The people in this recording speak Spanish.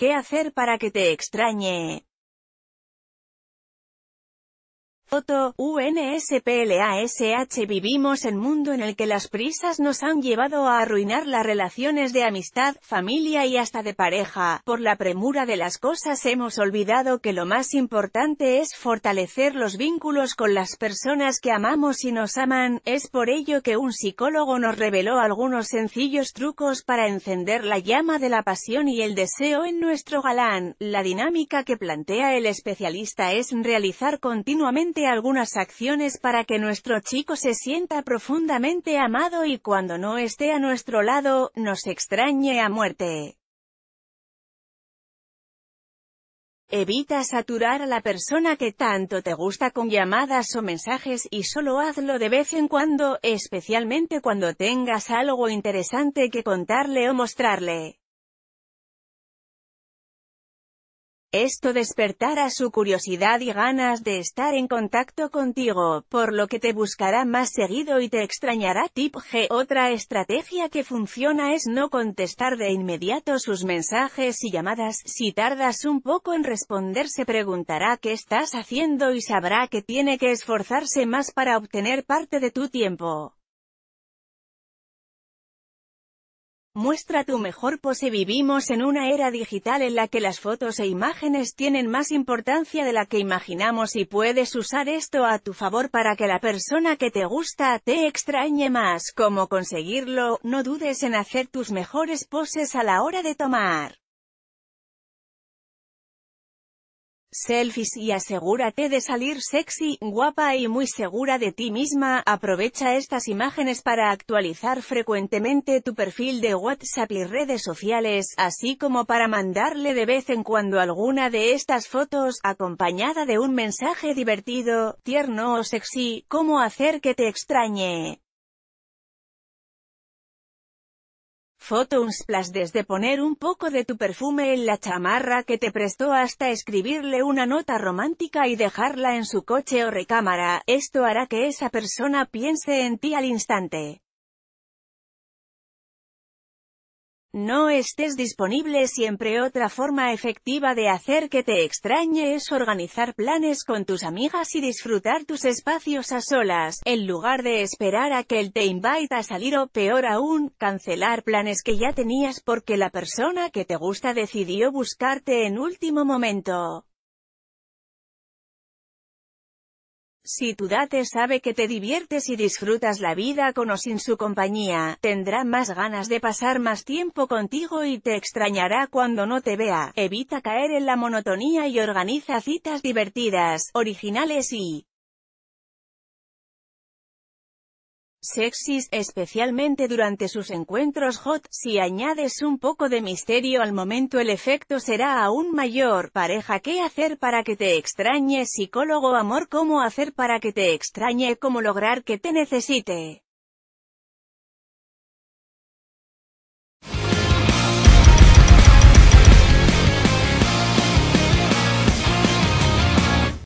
¿Qué hacer para que te extrañe? Otto, UNSPLASH Vivimos en mundo en el que las prisas nos han llevado a arruinar las relaciones de amistad, familia y hasta de pareja. Por la premura de las cosas hemos olvidado que lo más importante es fortalecer los vínculos con las personas que amamos y nos aman. Es por ello que un psicólogo nos reveló algunos sencillos trucos para encender la llama de la pasión y el deseo en nuestro galán. La dinámica que plantea el especialista es realizar continuamente algunas acciones para que nuestro chico se sienta profundamente amado y cuando no esté a nuestro lado, nos extrañe a muerte. Evita saturar a la persona que tanto te gusta con llamadas o mensajes y solo hazlo de vez en cuando, especialmente cuando tengas algo interesante que contarle o mostrarle. Esto despertará su curiosidad y ganas de estar en contacto contigo, por lo que te buscará más seguido y te extrañará. Tip G. Otra estrategia que funciona es no contestar de inmediato sus mensajes y llamadas. Si tardas un poco en responder se preguntará qué estás haciendo y sabrá que tiene que esforzarse más para obtener parte de tu tiempo. Muestra tu mejor pose Vivimos en una era digital en la que las fotos e imágenes tienen más importancia de la que imaginamos y puedes usar esto a tu favor para que la persona que te gusta te extrañe más. ¿Cómo conseguirlo? No dudes en hacer tus mejores poses a la hora de tomar selfies y asegúrate de salir sexy, guapa y muy segura de ti misma. Aprovecha estas imágenes para actualizar frecuentemente tu perfil de WhatsApp y redes sociales, así como para mandarle de vez en cuando alguna de estas fotos, acompañada de un mensaje divertido, tierno o sexy, cómo hacer que te extrañe. foto un desde poner un poco de tu perfume en la chamarra que te prestó hasta escribirle una nota romántica y dejarla en su coche o recámara, esto hará que esa persona piense en ti al instante. no estés disponible siempre otra forma efectiva de hacer que te extrañe es organizar planes con tus amigas y disfrutar tus espacios a solas, en lugar de esperar a que él te invite a salir o peor aún, cancelar planes que ya tenías porque la persona que te gusta decidió buscarte en último momento. Si tu date sabe que te diviertes y disfrutas la vida con o sin su compañía, tendrá más ganas de pasar más tiempo contigo y te extrañará cuando no te vea. Evita caer en la monotonía y organiza citas divertidas, originales y sexys, especialmente durante sus encuentros hot, si añades un poco de misterio al momento el efecto será aún mayor, pareja qué hacer para que te extrañe, psicólogo amor cómo hacer para que te extrañe, cómo lograr que te necesite.